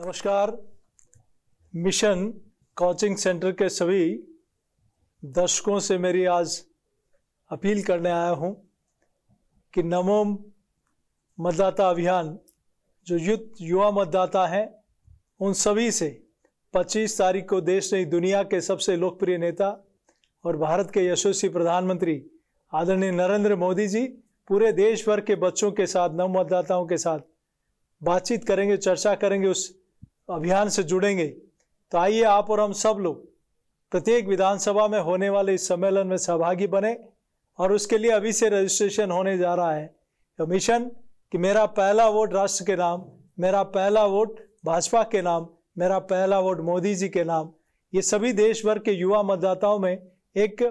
नमस्कार mission coaching centre के सभी दर्शकों से मेरी आज अपील करने आया हूं कि नमो मतदाता अभियान जो युद्ध युवा मतदाता हैं उन सभी से 25 तारीख को देश नहीं दुनिया के सबसे लोकप्रिय नेता और भारत के यशस्वी प्रधानमंत्री आदरणीय नरेंद्र मोदी जी पूरे देश भर के बच्चों के साथ नव मतदाताओं के साथ बातचीत करेंगे चर्चा करेंगे उस अभियान से जुड़ेंगे तो आइए आप और हम सब लोग प्रत्येक विधानसभा में होने वाले इस सम्मेलन में सहभागी बने और उसके लिए अभी से रजिस्ट्रेशन होने जा रहा है तो मिशन कि मेरा पहला वोट राष्ट्र के नाम मेरा पहला वोट भाजपा के नाम मेरा पहला वोट मोदी जी के नाम ये सभी देश भर के युवा मतदाताओं में एक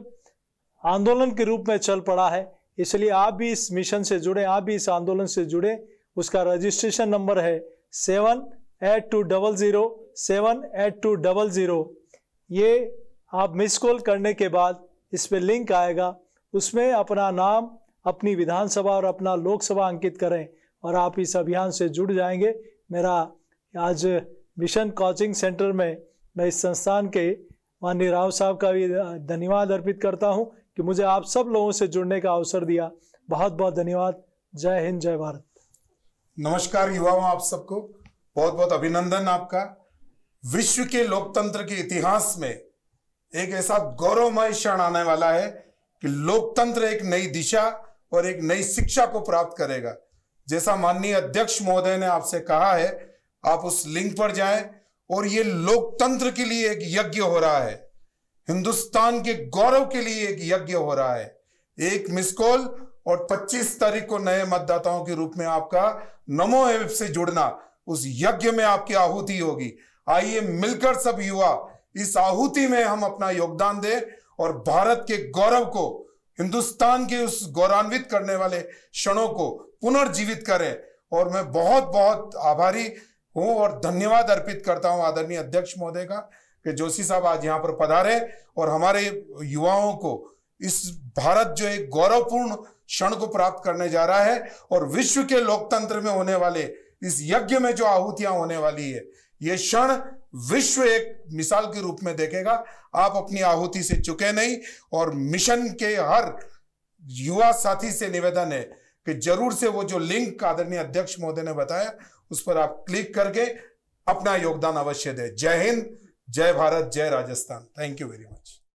आंदोलन के रूप में चल पड़ा है इसलिए आप भी इस मिशन से जुड़े आप भी इस आंदोलन से जुड़े उसका रजिस्ट्रेशन नंबर है seven eight two double zero seven eight two double zero ये आप मिस कॉल करने के बाद इस पर लिंक आएगा उसमें अपना नाम अपनी विधानसभा और अपना लोकसभा अंकित करें और आप इस अभियान से जुड़ जाएंगे मेरा आज मिशन कोचिंग सेंटर में मैं इस संस्थान के माननीय राव साहब का भी धन्यवाद अर्पित करता हूँ कि मुझे आप सब लोगों से जुड़ने का अवसर दिया बहुत बहुत धन्यवाद जय हिंद जय भारत नमस्कार युवाओं आप सबको बहुत बहुत अभिनंदन आपका विश्व के लोकतंत्र के इतिहास में एक ऐसा गौरवमय क्षण आने वाला है कि लोकतंत्र एक नई दिशा और एक नई शिक्षा को प्राप्त करेगा जैसा माननीय अध्यक्ष महोदय ने आपसे कहा है आप उस लिंक पर जाएं और ये लोकतंत्र के लिए एक यज्ञ हो रहा है हिंदुस्तान के गौरव के लिए एक यज्ञ हो रहा है एक मिस कॉल और 25 तारीख को नए मतदाताओं के रूप में आपका नमो ऐप से जुड़ना उस यज्ञ में आपकी आहुति होगी आइए मिलकर सब युवा इस आहुति में हम अपना योगदान दें और भारत के गौरव को हिंदुस्तान के उस गौरवान्वित करने वाले क्षणों को पुनर्जीवित करें और मैं बहुत बहुत आभारी हूं और धन्यवाद अर्पित करता हूं आदरणीय अध्यक्ष महोदय का कि जोशी साहब आज यहां पर पधारे और हमारे युवाओं को इस भारत जो एक गौरवपूर्ण क्षण को प्राप्त करने जा रहा है और विश्व के लोकतंत्र में होने वाले इस यज्ञ में जो आहुतियां होने वाली है ये क्षण विश्व एक मिसाल के रूप में देखेगा आप अपनी आहुति से चुके नहीं और मिशन के हर युवा साथी से निवेदन है कि जरूर से वो जो लिंक आदरणीय अध्यक्ष महोदय ने बताया उस पर आप क्लिक करके अपना योगदान अवश्य दें जय हिंद जय भारत जय Rajasthan thank you very much